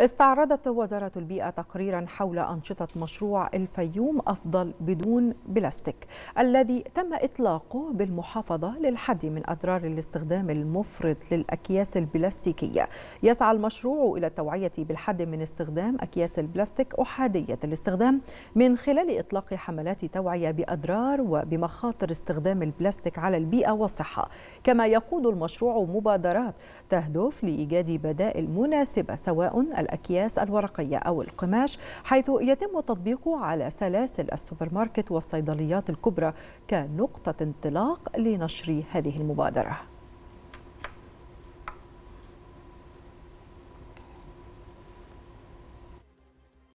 استعرضت وزارة البيئة تقريرا حول أنشطة مشروع الفيوم أفضل بدون بلاستيك الذي تم إطلاقه بالمحافظة للحد من أضرار الاستخدام المفرط للأكياس البلاستيكية يسعى المشروع إلى التوعية بالحد من استخدام أكياس البلاستيك أحادية الاستخدام من خلال إطلاق حملات توعية بأضرار وبمخاطر استخدام البلاستيك على البيئة والصحة كما يقود المشروع مبادرات تهدف لإيجاد بدائل مناسبة سواء الأكياس الورقية أو القماش حيث يتم تطبيقه على سلاسل السوبر ماركت والصيدليات الكبرى كنقطة انطلاق لنشر هذه المبادرة